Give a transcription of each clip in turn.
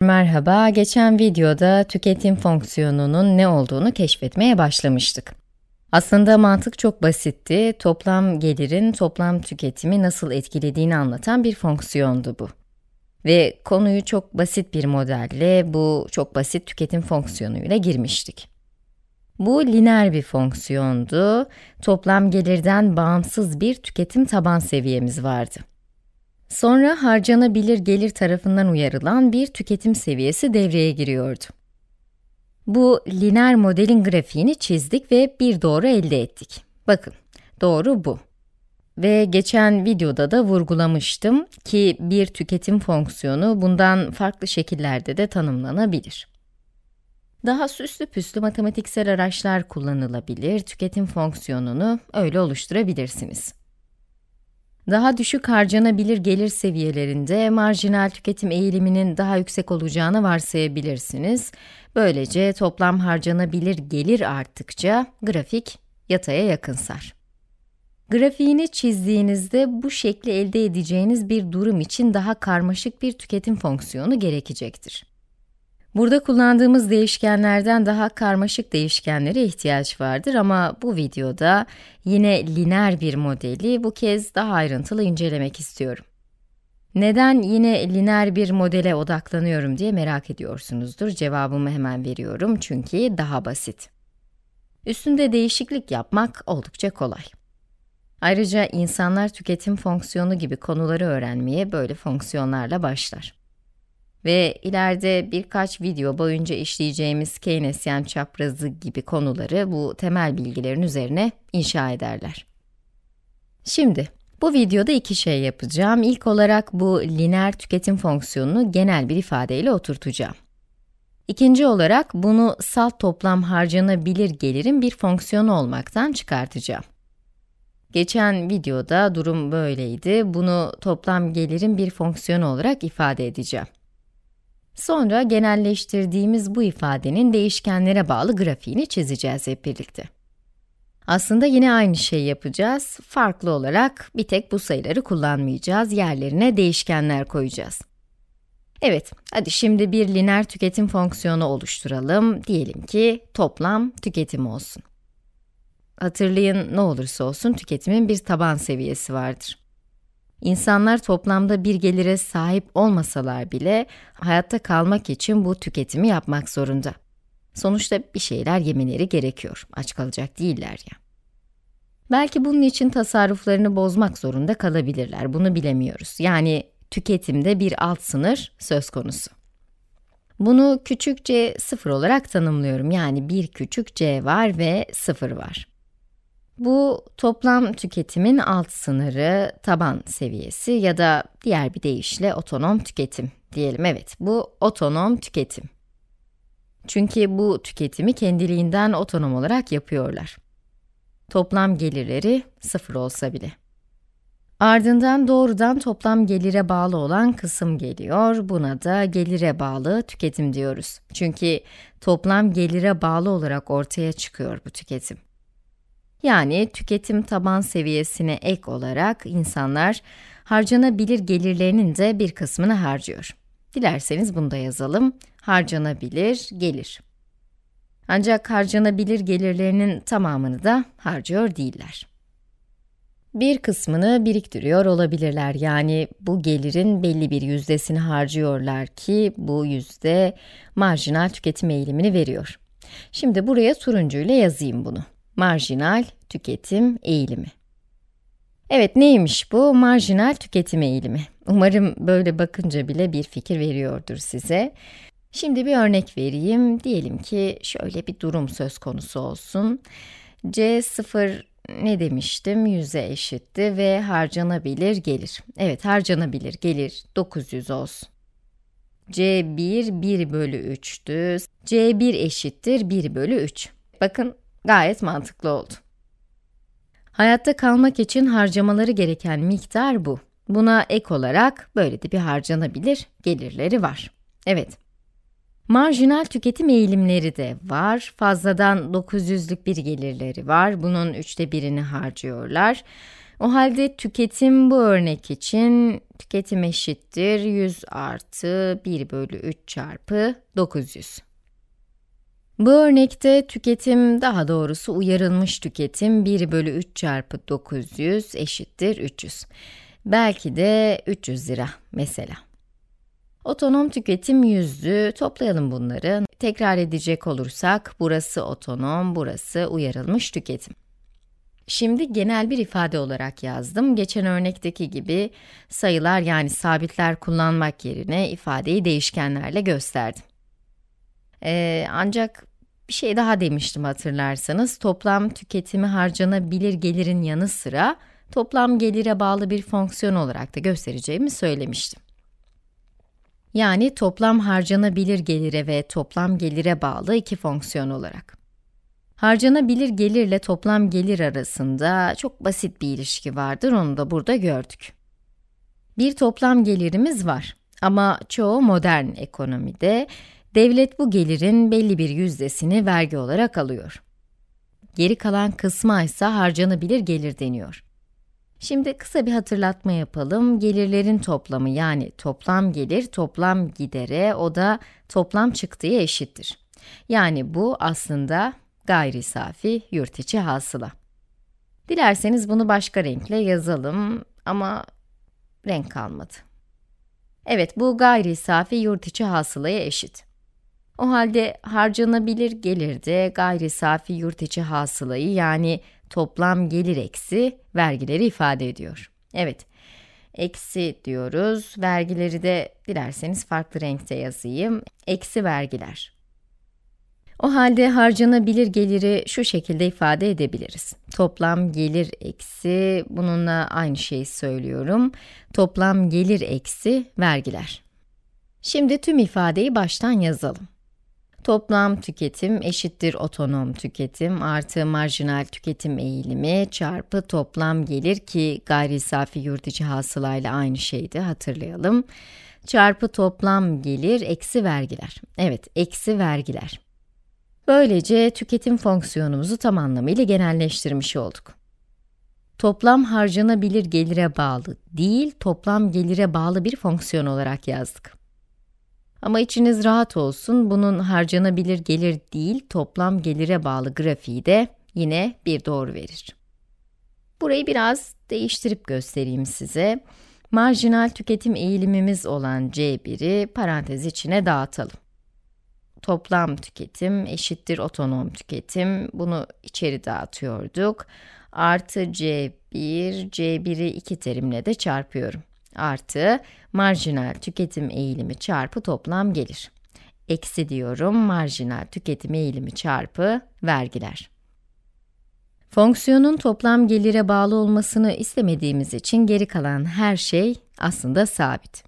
Merhaba, geçen videoda tüketim fonksiyonunun ne olduğunu keşfetmeye başlamıştık. Aslında mantık çok basitti, toplam gelirin toplam tüketimi nasıl etkilediğini anlatan bir fonksiyondu bu. Ve konuyu çok basit bir modelle, bu çok basit tüketim fonksiyonuyla girmiştik. Bu lineer bir fonksiyondu, toplam gelirden bağımsız bir tüketim taban seviyemiz vardı. Sonra harcanabilir gelir tarafından uyarılan bir tüketim seviyesi devreye giriyordu. Bu lineer modelin grafiğini çizdik ve bir doğru elde ettik. Bakın, doğru bu. Ve geçen videoda da vurgulamıştım ki bir tüketim fonksiyonu bundan farklı şekillerde de tanımlanabilir. Daha süslü püslü matematiksel araçlar kullanılabilir, tüketim fonksiyonunu öyle oluşturabilirsiniz daha düşük harcanabilir gelir seviyelerinde marjinal tüketim eğiliminin daha yüksek olacağını varsayabilirsiniz. Böylece toplam harcanabilir gelir arttıkça grafik yataya yakınsar. Grafiğini çizdiğinizde bu şekli elde edeceğiniz bir durum için daha karmaşık bir tüketim fonksiyonu gerekecektir. Burada kullandığımız değişkenlerden daha karmaşık değişkenlere ihtiyaç vardır ama bu videoda yine lineer bir modeli bu kez daha ayrıntılı incelemek istiyorum. Neden yine lineer bir modele odaklanıyorum diye merak ediyorsunuzdur. Cevabımı hemen veriyorum çünkü daha basit. Üstünde değişiklik yapmak oldukça kolay. Ayrıca insanlar tüketim fonksiyonu gibi konuları öğrenmeye böyle fonksiyonlarla başlar ve ileride birkaç video boyunca işleyeceğimiz Keynesyen çaprazı gibi konuları bu temel bilgilerin üzerine inşa ederler. Şimdi bu videoda iki şey yapacağım. İlk olarak bu lineer tüketim fonksiyonunu genel bir ifadeyle oturtacağım. İkinci olarak bunu salt toplam harcanabilir gelirin bir fonksiyonu olmaktan çıkartacağım. Geçen videoda durum böyleydi. Bunu toplam gelirin bir fonksiyonu olarak ifade edeceğim. Sonra genelleştirdiğimiz bu ifadenin değişkenlere bağlı grafiğini çizeceğiz hep birlikte. Aslında yine aynı şeyi yapacağız. Farklı olarak bir tek bu sayıları kullanmayacağız. Yerlerine değişkenler koyacağız. Evet, hadi şimdi bir lineer tüketim fonksiyonu oluşturalım. Diyelim ki toplam tüketim olsun. Hatırlayın ne olursa olsun tüketimin bir taban seviyesi vardır. İnsanlar toplamda bir gelire sahip olmasalar bile hayatta kalmak için bu tüketimi yapmak zorunda. Sonuçta bir şeyler yemeleri gerekiyor. Aç kalacak değiller ya. Belki bunun için tasarruflarını bozmak zorunda kalabilirler. Bunu bilemiyoruz. Yani tüketimde bir alt sınır söz konusu. Bunu küçükçe sıfır olarak tanımlıyorum. Yani bir küçük c var ve sıfır var. Bu toplam tüketimin alt sınırı, taban seviyesi ya da diğer bir deyişle otonom tüketim diyelim. Evet, bu otonom tüketim. Çünkü bu tüketimi kendiliğinden otonom olarak yapıyorlar. Toplam gelirleri sıfır olsa bile. Ardından doğrudan toplam gelire bağlı olan kısım geliyor. Buna da gelire bağlı tüketim diyoruz. Çünkü toplam gelire bağlı olarak ortaya çıkıyor bu tüketim. Yani tüketim taban seviyesine ek olarak insanlar harcanabilir gelirlerinin de bir kısmını harcıyor. Dilerseniz bunu da yazalım. Harcanabilir gelir. Ancak harcanabilir gelirlerinin tamamını da harcıyor değiller. Bir kısmını biriktiriyor olabilirler. Yani bu gelirin belli bir yüzdesini harcıyorlar ki bu yüzde marjinal tüketim eğilimini veriyor. Şimdi buraya turuncuyla yazayım bunu. Marjinal tüketim eğilimi. Evet neymiş bu? Marjinal tüketim eğilimi. Umarım böyle bakınca bile bir fikir veriyordur size. Şimdi bir örnek vereyim. Diyelim ki şöyle bir durum söz konusu olsun. C0 ne demiştim? 100'e eşitti ve harcanabilir gelir. Evet harcanabilir gelir 900 olsun. C1 1 bölü 3'tü. C1 eşittir 1 bölü 3. Bakın gayet mantıklı oldu. Hayatta kalmak için harcamaları gereken miktar bu. Buna ek olarak böyle de bir harcanabilir gelirleri var. Evet. Marjinal tüketim eğilimleri de var. Fazladan 900'lük bir gelirleri var. Bunun üçte birini harcıyorlar. O halde tüketim bu örnek için tüketim eşittir 100 artı 1 bölü 3 çarpı 900. Bu örnekte tüketim, daha doğrusu uyarılmış tüketim 1 bölü 3 çarpı 900 eşittir 300. Belki de 300 lira mesela. Otonom tüketim yüzdü. Toplayalım bunları. Tekrar edecek olursak burası otonom, burası uyarılmış tüketim. Şimdi genel bir ifade olarak yazdım. Geçen örnekteki gibi sayılar yani sabitler kullanmak yerine ifadeyi değişkenlerle gösterdim. Ee, ancak bir şey daha demiştim hatırlarsanız. Toplam tüketimi harcanabilir gelirin yanı sıra toplam gelire bağlı bir fonksiyon olarak da göstereceğimi söylemiştim. Yani toplam harcanabilir gelire ve toplam gelire bağlı iki fonksiyon olarak. Harcanabilir gelirle toplam gelir arasında çok basit bir ilişki vardır, onu da burada gördük. Bir toplam gelirimiz var ama çoğu modern ekonomide devlet bu gelirin belli bir yüzdesini vergi olarak alıyor. Geri kalan kısma ise harcanabilir gelir deniyor. Şimdi kısa bir hatırlatma yapalım. Gelirlerin toplamı yani toplam gelir toplam gidere o da toplam çıktıya eşittir. Yani bu aslında gayri safi yurt içi hasıla. Dilerseniz bunu başka renkle yazalım ama renk kalmadı. Evet bu gayri safi yurt içi hasılaya eşit. O halde harcanabilir gelirde gayri safi yurt içi hasılayı yani toplam gelir eksi vergileri ifade ediyor. Evet, eksi diyoruz. Vergileri de dilerseniz farklı renkte yazayım. Eksi vergiler. O halde harcanabilir geliri şu şekilde ifade edebiliriz. Toplam gelir eksi, bununla aynı şeyi söylüyorum. Toplam gelir eksi vergiler. Şimdi tüm ifadeyi baştan yazalım. Toplam tüketim eşittir otonom tüketim artı marjinal tüketim eğilimi çarpı toplam gelir ki gayri safi yurt içi hasılayla aynı şeydi hatırlayalım. Çarpı toplam gelir eksi vergiler. Evet, eksi vergiler. Böylece tüketim fonksiyonumuzu tam anlamıyla genelleştirmiş olduk. Toplam harcanabilir gelire bağlı değil, toplam gelire bağlı bir fonksiyon olarak yazdık. Ama içiniz rahat olsun bunun harcanabilir gelir değil toplam gelire bağlı grafiği de yine bir doğru verir. Burayı biraz değiştirip göstereyim size. Marjinal tüketim eğilimimiz olan C1'i parantez içine dağıtalım. Toplam tüketim eşittir otonom tüketim. Bunu içeri dağıtıyorduk. Artı C1, C1'i iki terimle de çarpıyorum artı marjinal tüketim eğilimi çarpı toplam gelir. Eksi diyorum marjinal tüketim eğilimi çarpı vergiler. Fonksiyonun toplam gelire bağlı olmasını istemediğimiz için geri kalan her şey aslında sabit.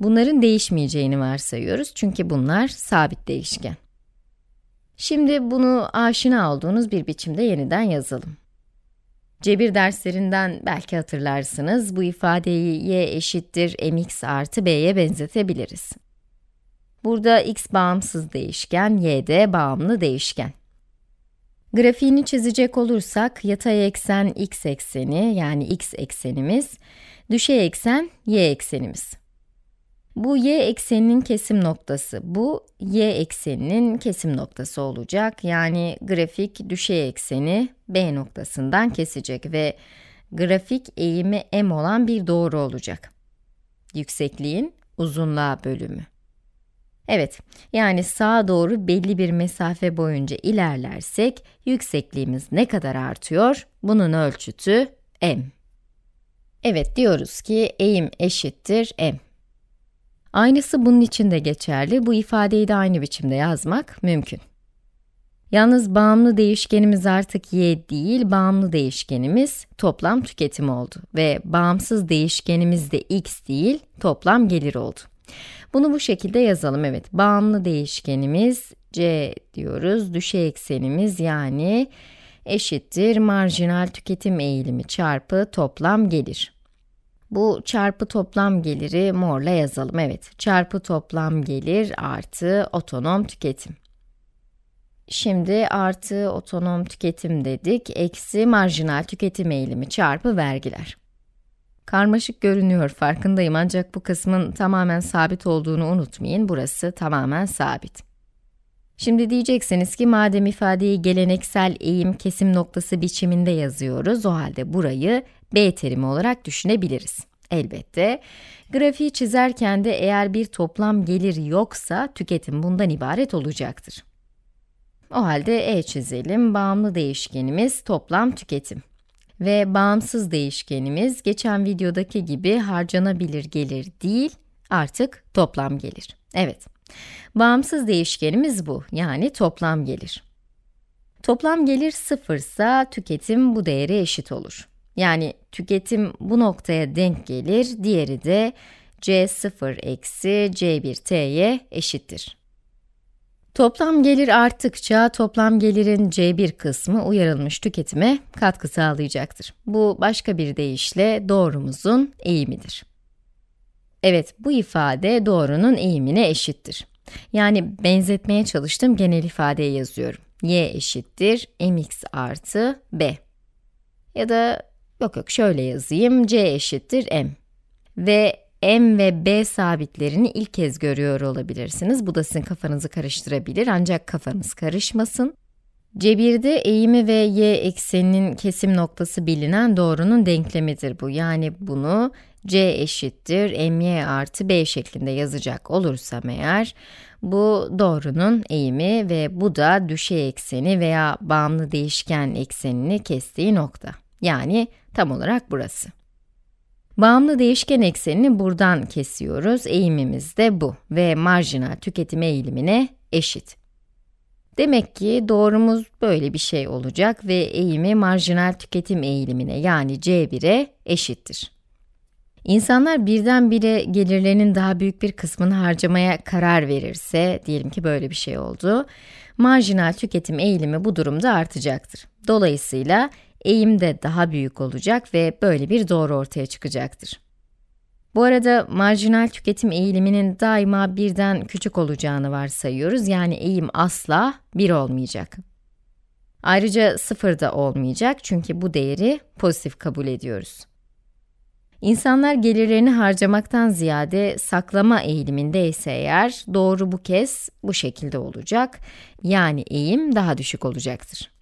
Bunların değişmeyeceğini varsayıyoruz çünkü bunlar sabit değişken. Şimdi bunu aşina olduğunuz bir biçimde yeniden yazalım. Cebir derslerinden belki hatırlarsınız bu ifadeyi y eşittir mx artı b'ye benzetebiliriz. Burada x bağımsız değişken, y de bağımlı değişken. Grafiğini çizecek olursak yatay eksen x ekseni yani x eksenimiz, düşey eksen y eksenimiz. Bu y ekseninin kesim noktası. Bu y ekseninin kesim noktası olacak. Yani grafik düşey ekseni b noktasından kesecek ve grafik eğimi m olan bir doğru olacak. Yüksekliğin uzunluğa bölümü. Evet, yani sağa doğru belli bir mesafe boyunca ilerlersek yüksekliğimiz ne kadar artıyor? Bunun ölçütü m. Evet, diyoruz ki eğim eşittir m. Aynısı bunun için de geçerli, bu ifadeyi de aynı biçimde yazmak mümkün. Yalnız bağımlı değişkenimiz artık y değil, bağımlı değişkenimiz toplam tüketim oldu ve bağımsız değişkenimiz de x değil, toplam gelir oldu. Bunu bu şekilde yazalım, evet. Bağımlı değişkenimiz c diyoruz, düşey eksenimiz yani eşittir marjinal tüketim eğilimi çarpı toplam gelir. Bu çarpı toplam geliri morla yazalım. Evet, çarpı toplam gelir artı otonom tüketim. Şimdi artı otonom tüketim dedik, eksi marjinal tüketim eğilimi çarpı vergiler. Karmaşık görünüyor farkındayım ancak bu kısmın tamamen sabit olduğunu unutmayın. Burası tamamen sabit. Şimdi diyeceksiniz ki madem ifadeyi geleneksel eğim kesim noktası biçiminde yazıyoruz, o halde burayı B terimi olarak düşünebiliriz. Elbette grafiği çizerken de eğer bir toplam gelir yoksa tüketim bundan ibaret olacaktır. O halde E çizelim. Bağımlı değişkenimiz toplam tüketim. Ve bağımsız değişkenimiz geçen videodaki gibi harcanabilir gelir değil, artık toplam gelir. Evet, bağımsız değişkenimiz bu, yani toplam gelir. Toplam gelir sıfırsa tüketim bu değere eşit olur. Yani tüketim bu noktaya denk gelir, diğeri de C0 eksi C1T'ye eşittir. Toplam gelir arttıkça toplam gelirin C1 kısmı uyarılmış tüketime katkı sağlayacaktır. Bu başka bir deyişle doğrumuzun eğimidir. Evet, bu ifade doğrunun eğimine eşittir. Yani benzetmeye çalıştım genel ifadeyi yazıyorum. y eşittir mx artı b. Ya da Yok yok şöyle yazayım. c eşittir m. Ve m ve b sabitlerini ilk kez görüyor olabilirsiniz. Bu da sizin kafanızı karıştırabilir ancak kafanız karışmasın. C Cebirde eğimi ve y ekseninin kesim noktası bilinen doğrunun denklemidir bu. Yani bunu c eşittir my artı b şeklinde yazacak olursam eğer, bu doğrunun eğimi ve bu da düşey ekseni veya bağımlı değişken eksenini kestiği nokta. Yani tam olarak burası. Bağımlı değişken eksenini buradan kesiyoruz. Eğimimiz de bu ve marjinal tüketim eğilimine eşit. Demek ki doğrumuz böyle bir şey olacak ve eğimi marjinal tüketim eğilimine yani C1'e eşittir. İnsanlar birdenbire gelirlerinin daha büyük bir kısmını harcamaya karar verirse, diyelim ki böyle bir şey oldu, marjinal tüketim eğilimi bu durumda artacaktır. Dolayısıyla eğim de daha büyük olacak ve böyle bir doğru ortaya çıkacaktır. Bu arada marjinal tüketim eğiliminin daima birden küçük olacağını varsayıyoruz. Yani eğim asla 1 olmayacak. Ayrıca 0 da olmayacak çünkü bu değeri pozitif kabul ediyoruz. İnsanlar gelirlerini harcamaktan ziyade saklama eğiliminde ise eğer doğru bu kez bu şekilde olacak. Yani eğim daha düşük olacaktır.